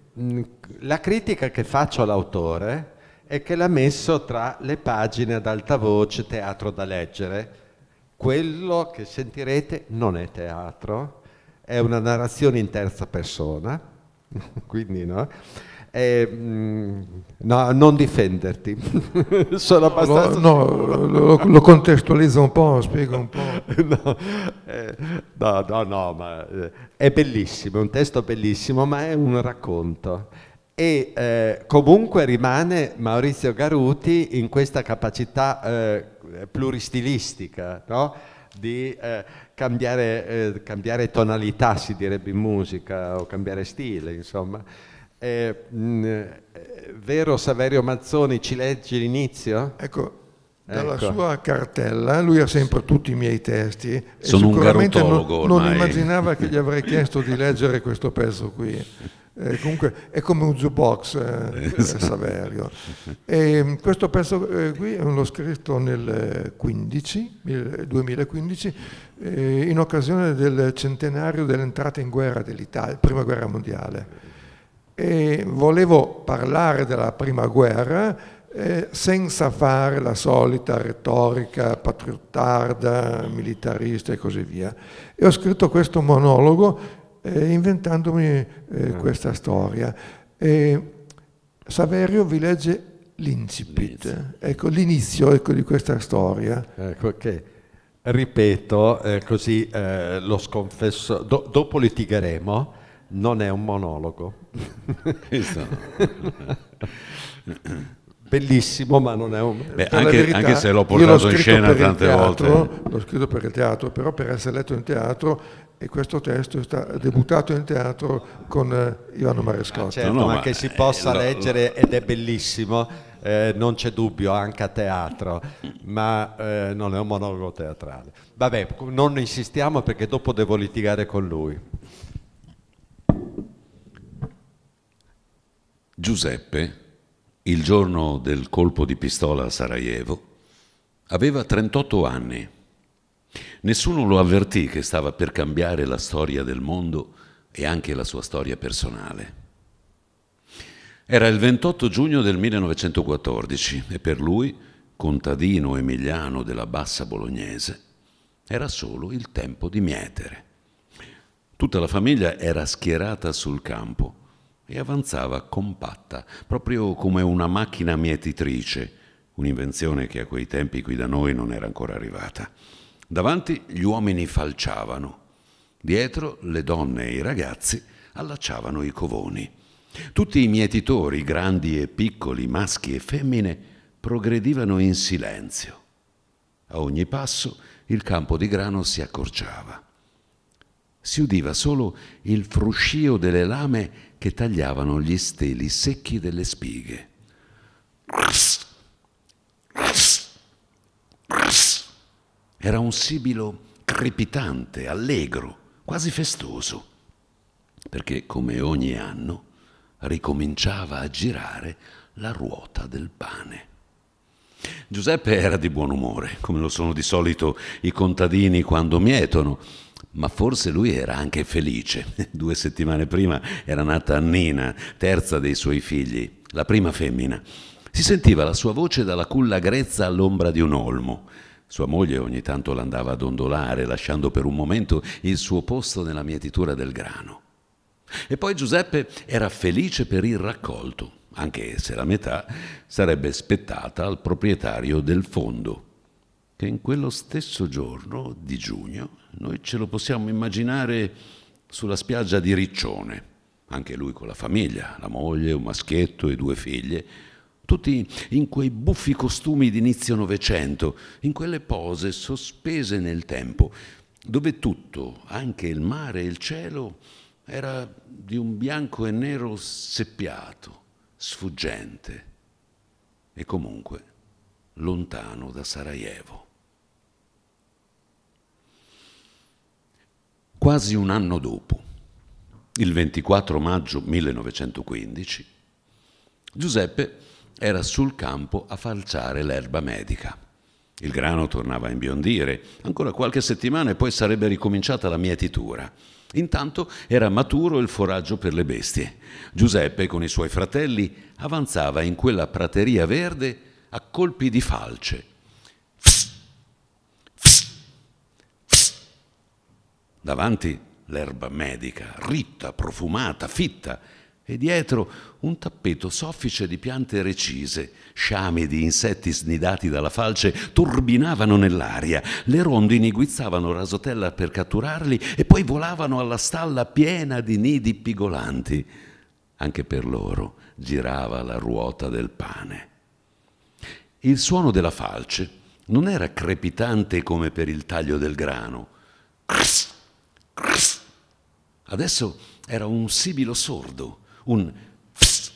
la critica che faccio all'autore è che l'ha messo tra le pagine ad alta voce teatro da leggere, quello che sentirete non è teatro, è una narrazione in terza persona, quindi no? E, mm, no, non difenderti. Sono abbastanza. No, no lo, lo, contestualizzo un po', spiego un po'. no, eh, no, no, no, ma eh, è bellissimo, è un testo bellissimo, ma è un racconto. E eh, comunque rimane Maurizio Garuti in questa capacità eh, pluristilistica, no? di eh, cambiare, eh, cambiare, tonalità, si direbbe in musica, o cambiare stile, insomma. Mm, eh, mh, vero Saverio Mazzoni, ci leggi l'inizio? Ecco, dalla ecco. sua cartella, lui ha sempre tutti i miei testi Sono e sicuramente non, non immaginava che gli avrei chiesto di leggere questo pezzo qui. Eh, comunque è come un jukebox eh, esatto. Eh, Saverio. E, ehm, questo pezzo eh, qui l'ho scritto nel 15, eh, 2015 eh, in occasione del centenario dell'entrata in guerra dell'Italia, prima guerra mondiale. E volevo parlare della prima guerra senza fare la solita retorica patriottarda, militarista e così via. E ho scritto questo monologo eh, inventandomi eh, eh, questa storia. E Saverio vi legge l'incipit, eh, ecco, l'inizio ecco, di questa storia. Ecco che, ripeto, eh, così eh, lo sconfesso, do, dopo litigheremo, non è un monologo. Bellissimo, ma non è un Beh, anche, verità, anche, se l'ho portato l'ho in scena tante teatro, volte. L'ho scritto per il teatro, però per essere letto in teatro e questo testo è stato debuttato in teatro con eh, Ivano Marescotti. Ah, certo, no, no, ma che si possa eh, leggere ed è bellissimo, eh, non c'è dubbio, anche a teatro, ma eh, non è un monologo teatrale. Vabbè, non insistiamo perché dopo devo litigare con lui. Giuseppe, il giorno del colpo di pistola a Sarajevo, aveva 38 anni Nessuno lo avvertì che stava per cambiare la storia del mondo e anche la sua storia personale. Era il 28 giugno del 1914 e per lui, contadino emiliano della bassa bolognese, era solo il tempo di mietere. Tutta la famiglia era schierata sul campo e avanzava compatta, proprio come una macchina mietitrice, un'invenzione che a quei tempi qui da noi non era ancora arrivata. Davanti gli uomini falciavano, dietro le donne e i ragazzi allacciavano i covoni. Tutti i mietitori, grandi e piccoli, maschi e femmine, progredivano in silenzio. A ogni passo il campo di grano si accorciava. Si udiva solo il fruscio delle lame che tagliavano gli steli secchi delle spighe. Rss, rss, rss. Era un sibilo crepitante, allegro, quasi festoso, perché come ogni anno ricominciava a girare la ruota del pane. Giuseppe era di buon umore, come lo sono di solito i contadini quando mietono, ma forse lui era anche felice. Due settimane prima era nata Annina, terza dei suoi figli, la prima femmina. Si sentiva la sua voce dalla culla grezza all'ombra di un olmo sua moglie ogni tanto l'andava a dondolare, lasciando per un momento il suo posto nella mietitura del grano. E poi Giuseppe era felice per il raccolto, anche se la metà sarebbe spettata al proprietario del fondo, che in quello stesso giorno di giugno noi ce lo possiamo immaginare sulla spiaggia di Riccione, anche lui con la famiglia, la moglie, un maschietto e due figlie, tutti in quei buffi costumi d'inizio Novecento, in quelle pose sospese nel tempo, dove tutto, anche il mare e il cielo, era di un bianco e nero seppiato, sfuggente e comunque lontano da Sarajevo. Quasi un anno dopo, il 24 maggio 1915, Giuseppe era sul campo a falciare l'erba medica. Il grano tornava a imbiondire, ancora qualche settimana e poi sarebbe ricominciata la mietitura. Intanto era maturo il foraggio per le bestie. Giuseppe con i suoi fratelli avanzava in quella prateria verde a colpi di falce. Davanti l'erba medica, ritta, profumata, fitta, e dietro un tappeto soffice di piante recise, sciami di insetti snidati dalla falce turbinavano nell'aria, le rondini guizzavano rasotella per catturarli e poi volavano alla stalla piena di nidi pigolanti. Anche per loro girava la ruota del pane. Il suono della falce non era crepitante come per il taglio del grano. Adesso era un sibilo sordo un fss,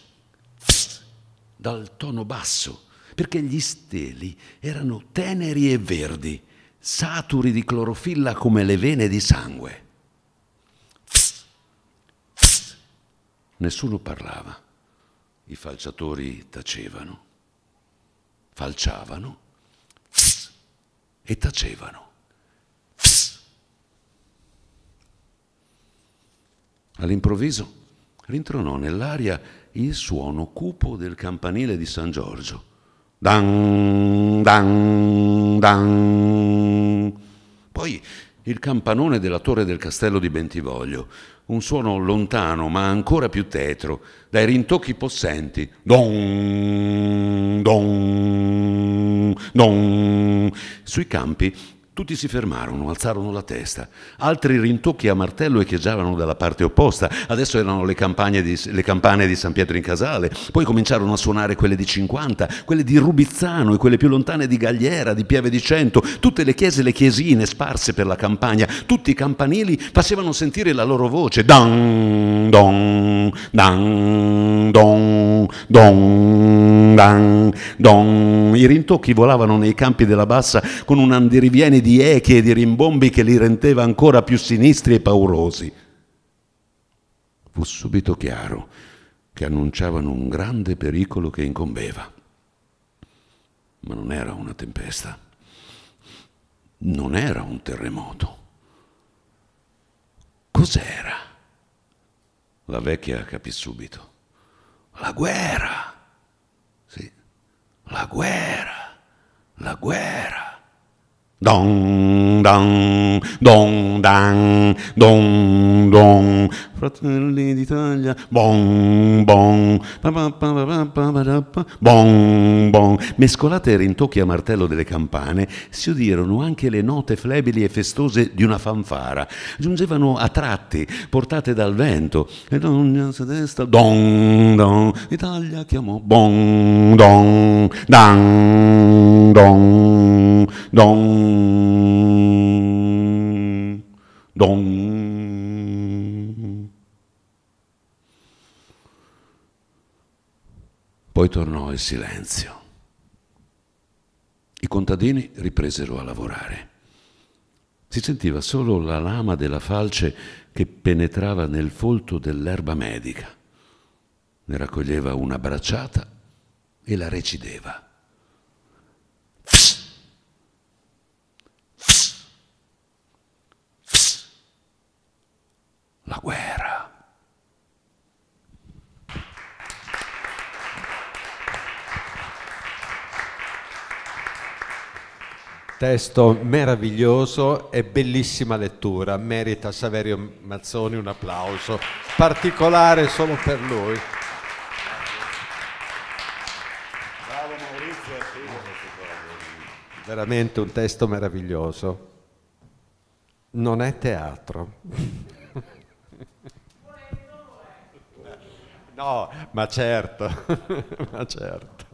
fss, dal tono basso, perché gli steli erano teneri e verdi, saturi di clorofilla come le vene di sangue. Fss, fss. Nessuno parlava, i falciatori tacevano, falciavano fss, e tacevano. All'improvviso rintronò nell'aria il suono cupo del campanile di San Giorgio. Dan, dan, dan. Poi il campanone della torre del castello di Bentivoglio, un suono lontano ma ancora più tetro, dai rintocchi possenti. Don, don, don. Sui campi tutti si fermarono, alzarono la testa. Altri rintocchi a martello echeggiavano dalla parte opposta. Adesso erano le, di, le, campane di San Pietro in Casale. Poi cominciarono a suonare quelle di 50, quelle di Rubizzano e quelle più lontane di Gagliera, di Pieve di Cento. Tutte le chiese e le chiesine sparse per la campagna. Tutti i campanili facevano sentire la loro voce. Dan, don, dan, don, don, dan, don. I rintocchi volavano nei campi della bassa con un andirivieni di di echi e di rimbombi che li rendeva ancora più sinistri e paurosi. Fu subito chiaro che annunciavano un grande pericolo che incombeva. Ma non era una tempesta, non era un terremoto. Cos'era? La vecchia capì subito. La guerra! Sì, la guerra, la guerra. Don, don, don, don, don, don, fratelli d'Italia, bon, bon, bon, bon. Mescolate ai rintocchi a martello delle campane, si udirono anche le note flebili e festose di una fanfara. Giungevano a tratti, portate dal vento, ed ogni destra, don, don, Italia chiamò, bon, don, dan, don, don, don Don, Poi tornò il silenzio. I contadini ripresero a lavorare. Si sentiva solo la lama della falce che penetrava nel folto dell'erba medica. Ne raccoglieva una bracciata e la recideva. la guerra. Testo meraviglioso e bellissima lettura, merita Saverio Mazzoni un applauso particolare solo per lui. Bravo Maurizio, veramente un testo meraviglioso. Non è teatro. No, ma certo, ma certo.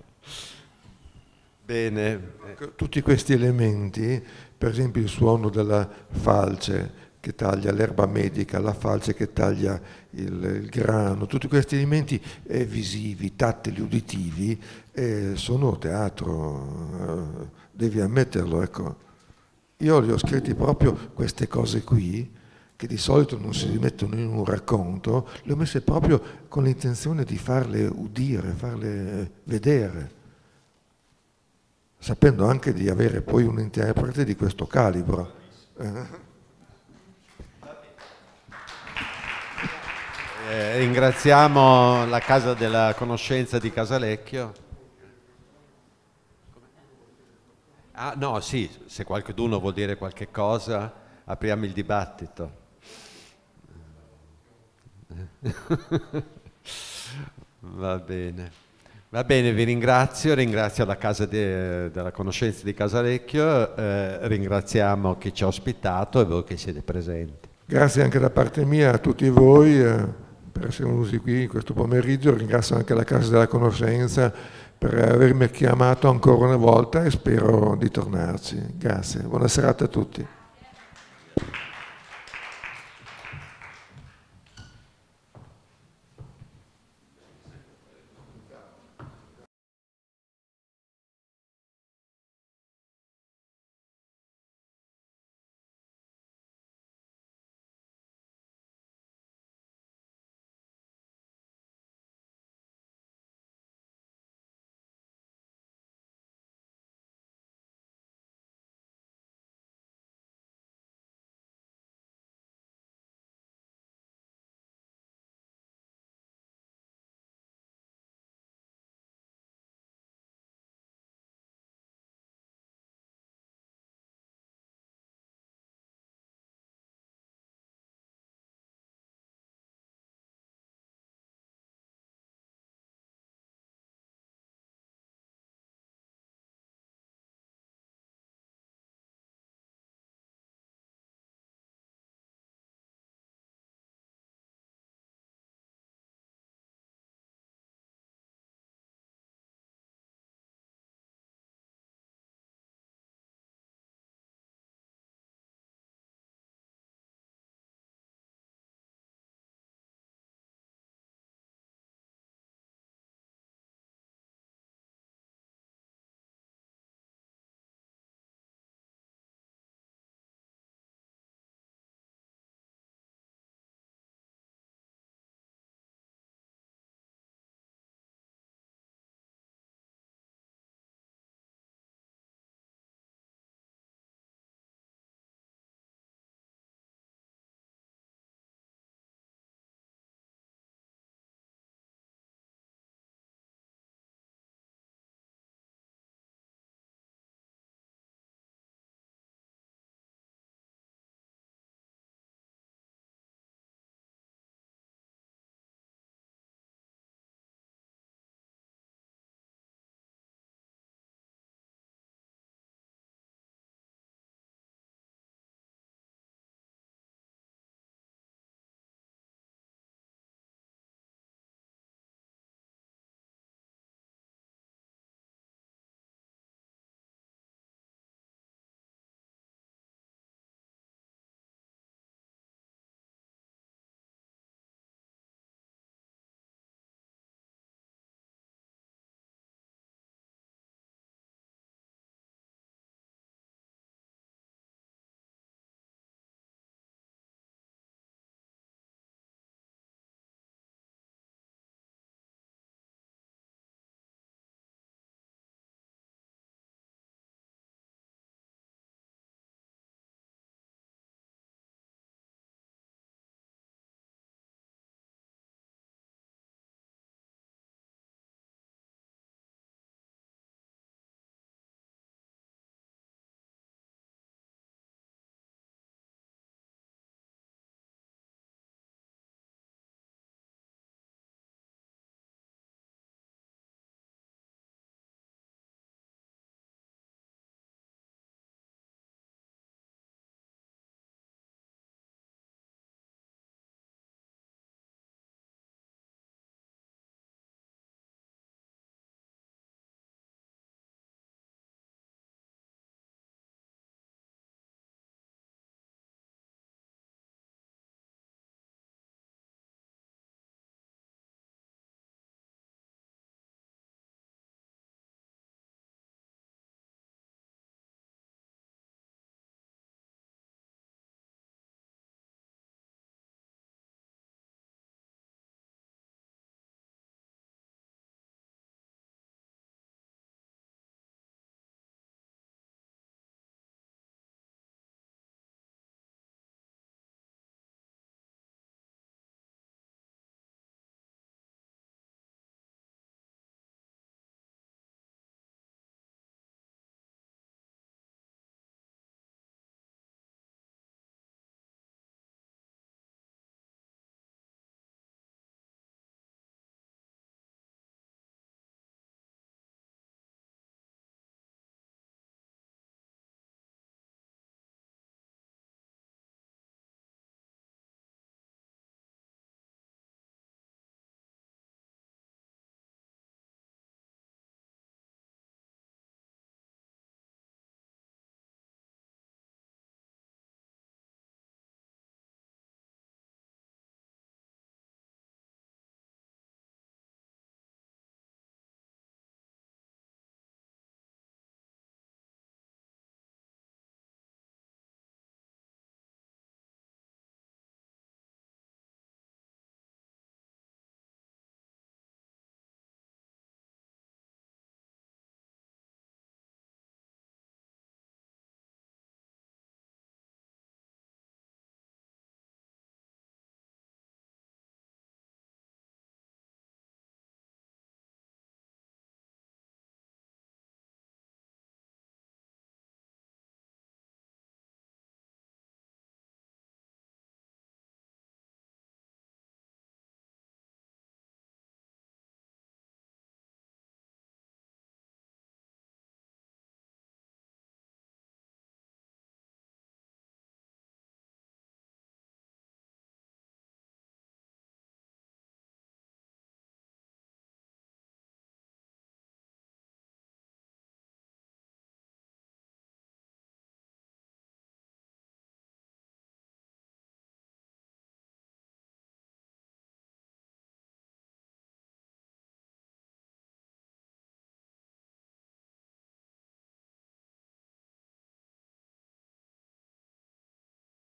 Bene. Ecco, tutti questi elementi, per esempio il suono della falce che taglia l'erba medica, la falce che taglia il, il grano, tutti questi elementi eh, visivi, tattili, uditivi, eh, sono teatro, eh, devi ammetterlo. Ecco. Io li ho scritti proprio queste cose qui, che di solito non si rimettono in un racconto, le ho messe proprio con l'intenzione di farle udire, farle vedere, sapendo anche di avere poi un interprete di questo calibro. Eh, eh ringraziamo la Casa della Conoscenza di Casalecchio. Ah no, sì, se qualcuno vuol dire qualche cosa, apriamo il dibattito. Va bene. Va bene, vi ringrazio, ringrazio la Casa de, della Conoscenza di Casalecchio, eh, ringraziamo chi ci ha ospitato e voi che siete presenti. Grazie anche da parte mia a tutti voi eh, per essere venuti qui questo pomeriggio, ringrazio anche la Casa della Conoscenza per avermi chiamato ancora una volta e spero di tornarci. Grazie, buona serata a tutti.